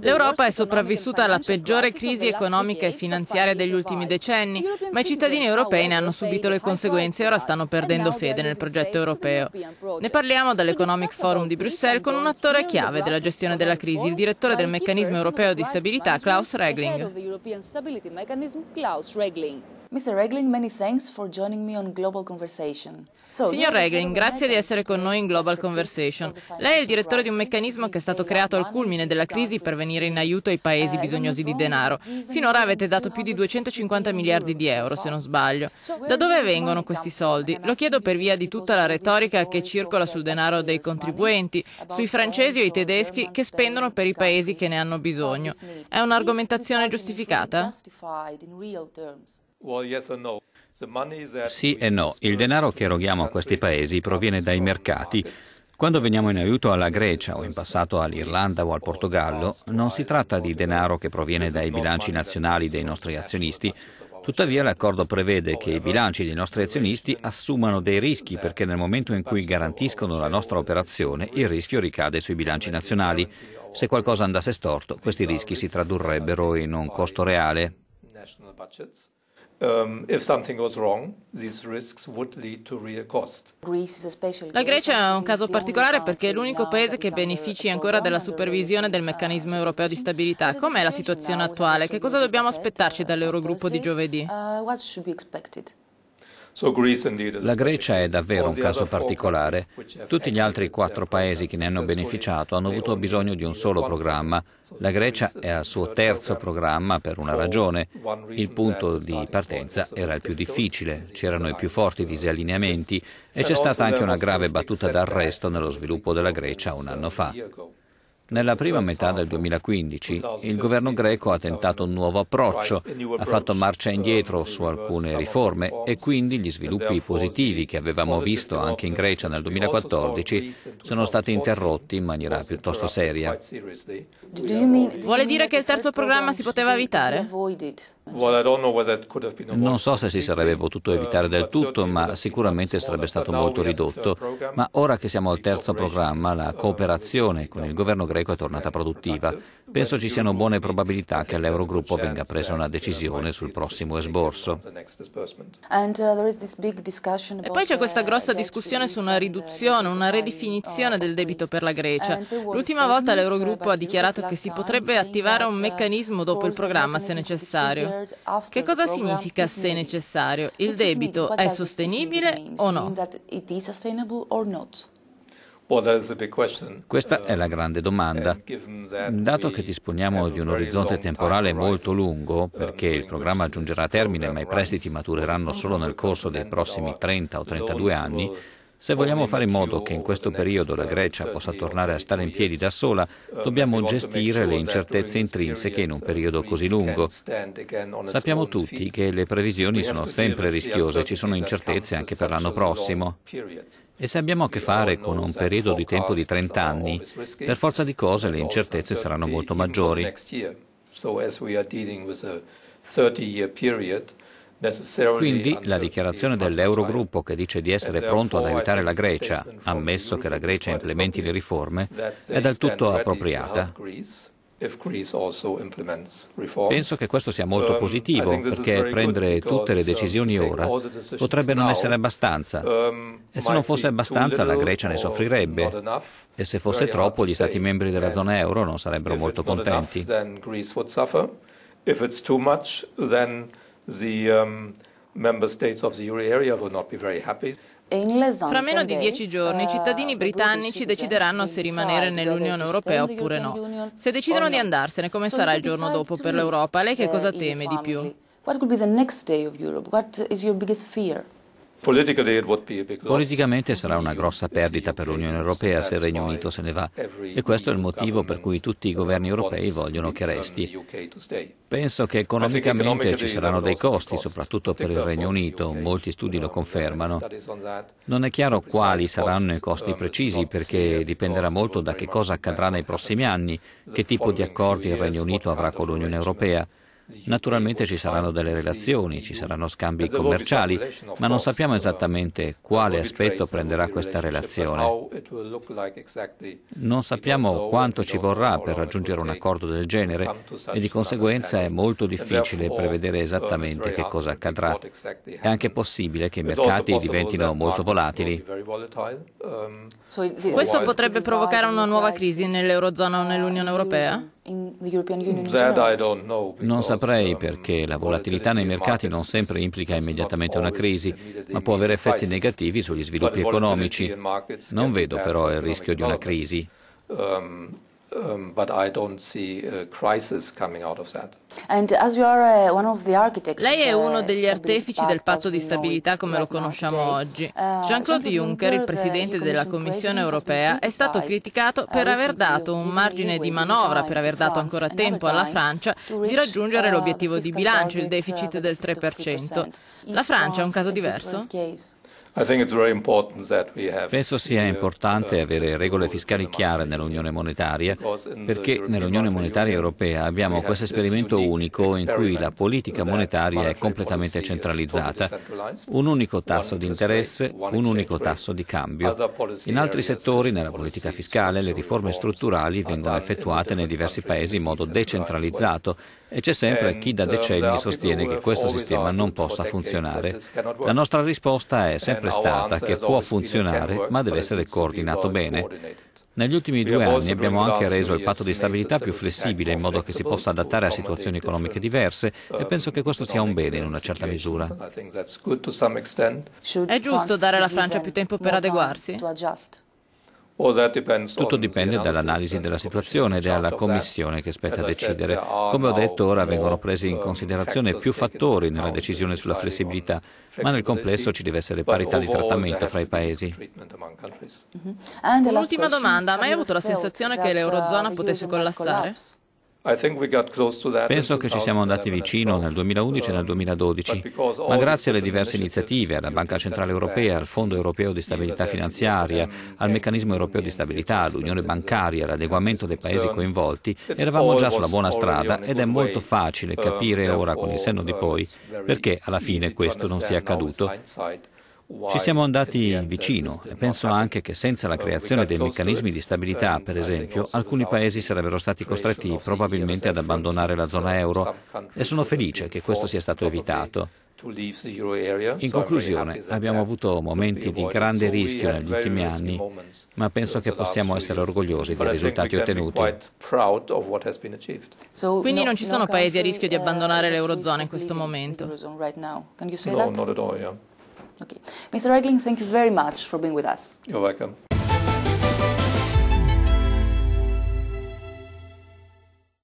L'Europa è sopravvissuta alla peggiore crisi economica e finanziaria degli ultimi decenni, ma i cittadini europei ne hanno subito le conseguenze e ora stanno perdendo fede nel progetto europeo. Ne parliamo dall'Economic Forum di Bruxelles con un attore chiave della gestione della crisi, il direttore del meccanismo europeo di stabilità Klaus Regling. Signor Regling, grazie di essere con noi in Global Conversation. Lei è il direttore di un meccanismo che è stato creato al culmine della crisi per venire in uh, aiuto ai paesi uh, bisognosi di denaro. Finora avete dato più di 250 miliardi di euro, se non sbaglio. Da dove vengono questi soldi? Lo chiedo per via di tutta la retorica che circola sul denaro dei contribuenti, sui francesi o i tedeschi che spendono per i paesi che ne hanno bisogno. È un'argomentazione giustificata? Sì e no, il denaro che eroghiamo a questi paesi proviene dai mercati. Quando veniamo in aiuto alla Grecia o in passato all'Irlanda o al Portogallo, non si tratta di denaro che proviene dai bilanci nazionali dei nostri azionisti. Tuttavia l'accordo prevede che i bilanci dei nostri azionisti assumano dei rischi perché nel momento in cui garantiscono la nostra operazione il rischio ricade sui bilanci nazionali. Se qualcosa andasse storto, questi rischi si tradurrebbero in un costo reale. La Grecia è un caso particolare perché è l'unico paese che benefici ancora della supervisione del meccanismo europeo di stabilità. Com'è la situazione attuale? Che cosa dobbiamo aspettarci dall'Eurogruppo di giovedì? Uh, la Grecia è davvero un caso particolare. Tutti gli altri quattro paesi che ne hanno beneficiato hanno avuto bisogno di un solo programma. La Grecia è al suo terzo programma per una ragione. Il punto di partenza era il più difficile, c'erano i più forti disallineamenti e c'è stata anche una grave battuta d'arresto nello sviluppo della Grecia un anno fa. Nella prima metà del 2015 il governo greco ha tentato un nuovo approccio, ha fatto marcia indietro su alcune riforme e quindi gli sviluppi positivi che avevamo visto anche in Grecia nel 2014 sono stati interrotti in maniera piuttosto seria. Vuole dire che il terzo programma si poteva evitare? Non so se si sarebbe potuto evitare del tutto, ma sicuramente sarebbe stato molto ridotto. Ma ora che siamo al terzo programma, la cooperazione con il governo greco greco è tornata produttiva. Penso ci siano buone probabilità che all'Eurogruppo venga presa una decisione sul prossimo esborso. Uh, e poi c'è questa uh, grossa discussione su una riduzione, una uh, ridefinizione del debito per la Grecia. L'ultima volta l'Eurogruppo ha dichiarato che si potrebbe attivare un meccanismo dopo il programma se necessario. Che cosa significa se necessario? Il debito è sostenibile o no? Questa è la grande domanda. Dato che disponiamo di un orizzonte temporale molto lungo, um, perché il programma giungerà a termine ma i prestiti matureranno solo nel corso dei prossimi 30 o 32 anni, se vogliamo fare in modo che in questo periodo la Grecia possa tornare a stare in piedi da sola, dobbiamo gestire le incertezze intrinseche in un periodo così lungo. Sappiamo tutti che le previsioni sono sempre rischiose, ci sono incertezze anche per l'anno prossimo. E se abbiamo a che fare con un periodo di tempo di 30 anni, per forza di cose le incertezze saranno molto maggiori. 30 year period, quindi la dichiarazione dell'Eurogruppo che dice di essere pronto ad aiutare la Grecia, ammesso che la Grecia implementi le riforme, è del tutto appropriata. Penso che questo sia molto um, positivo perché prendere tutte le um, decisioni ora potrebbe non essere abbastanza um, e se non fosse abbastanza la Grecia ne soffrirebbe e se fosse troppo gli Stati membri della zona euro non sarebbero molto contenti the um, member states of the euro area will not be very happy. Fra meno di dieci giorni i eh, cittadini britannici decideranno se rimanere nell'Unione Europea oppure no. Se decidono di andarsene, come sarà il giorno dopo per l'Europa? Lei che cosa teme di più? What could be the next day of Europe? What is your biggest fear? Politicamente sarà una grossa perdita per l'Unione Europea se il Regno Unito se ne va e questo è il motivo per cui tutti i governi europei vogliono che resti. Penso che economicamente ci saranno dei costi, soprattutto per il Regno Unito, molti studi lo confermano. Non è chiaro quali saranno i costi precisi perché dipenderà molto da che cosa accadrà nei prossimi anni, che tipo di accordi il Regno Unito avrà con l'Unione Europea. Naturalmente ci saranno delle relazioni, ci saranno scambi commerciali, ma non sappiamo esattamente quale aspetto prenderà questa relazione. Non sappiamo quanto ci vorrà per raggiungere un accordo del genere e di conseguenza è molto difficile prevedere esattamente che cosa accadrà. È anche possibile che i mercati diventino molto volatili. Questo potrebbe provocare una nuova crisi nell'Eurozona o nell'Unione Europea? Non saprei um, perché la volatilità nei mercati non sempre implica immediatamente una crisi, ma può avere effetti negativi sugli sviluppi economici. Non vedo però il rischio di una crisi. Um, Um, but I don't see a crisis coming out of that. Uh, Lei è uno uh, degli artefici del patto di stabilità come lo conosciamo uh, oggi. Jean-Claude Juncker, il presidente della Commissione europea, è stato criticato per aver dato un margine di manovra, per aver dato ancora tempo alla Francia di raggiungere l'obiettivo di bilancio, il deficit del 3%. La Francia è un caso diverso? Penso sia uh, importante uh, avere regole fiscali chiare nell'Unione monetaria perché nell'Unione monetaria europea abbiamo questo esperimento unico in cui la politica monetaria è completamente centralizzata, un unico tasso di interesse, un unico tasso di cambio. In altri settori, nella politica fiscale, le riforme strutturali vengono effettuate nei diversi paesi in modo decentralizzato e c'è sempre chi da uh, decenni sostiene che questo sistema non possa funzionare. La nostra risposta è sempre stata che può funzionare, ma deve essere coordinato bene. Negli ultimi due anni abbiamo anche reso il patto di stabilità più flessibile in modo che si possa adattare a situazioni economiche diverse e um, penso che questo sia un bene in una certa misura. È giusto dare alla Francia più tempo per adeguarsi? Tutto dipende dall'analisi della situazione ed è alla Commissione che spetta decidere. Come ho detto, ora vengono presi in um, considerazione più fattori nella decisione sulla flessibilità, ma nel complesso ci deve essere parità di trattamento fra i Paesi. Mhm. Un'ultima domanda, mai avuto la sensazione che uh, l'Eurozona potesse collassare? Penso che ci siamo andati vicino nel 2011 e nel 2012, ma grazie alle diverse iniziative, alla Banca Centrale Europea, al Fondo Europeo di Stabilità Finanziaria, al Meccanismo Europeo di Stabilità, all'Unione Bancaria, all'adeguamento dei paesi coinvolti, eravamo già sulla buona strada ed è molto facile uh, capire ora con il senno di uh, poi perché alla fine questo non sia accaduto. Ci siamo andati vicino e penso anche che senza la creazione dei meccanismi di stabilità, per esempio, alcuni paesi sarebbero stati costretti probabilmente ad abbandonare la zona uh, euro e sono felice che questo sia stato evitato. In conclusione, abbiamo avuto momenti di grande rischio negli ultimi anni, ma penso uh, che possiamo essere orgogliosi dei risultati ottenuti. Quindi non ci sono paesi a rischio di uh, abbandonare l'Eurozona in questo momento? No, non Okay. Mr. Regling, thank you very much for being with us. You're welcome.